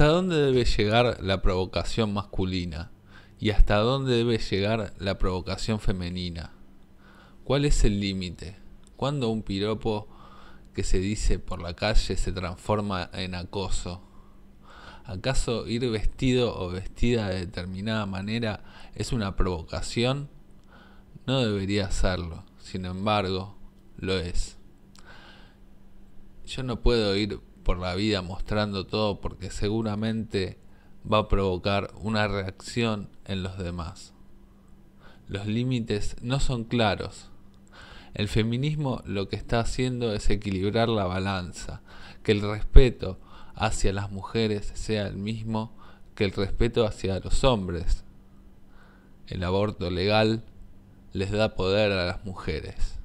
hasta dónde debe llegar la provocación masculina y hasta dónde debe llegar la provocación femenina. ¿Cuál es el límite? ¿Cuándo un piropo que se dice por la calle se transforma en acoso? ¿Acaso ir vestido o vestida de determinada manera es una provocación? No debería serlo, sin embargo, lo es. Yo no puedo ir por la vida mostrando todo porque seguramente va a provocar una reacción en los demás. Los límites no son claros. El feminismo lo que está haciendo es equilibrar la balanza, que el respeto hacia las mujeres sea el mismo que el respeto hacia los hombres. El aborto legal les da poder a las mujeres.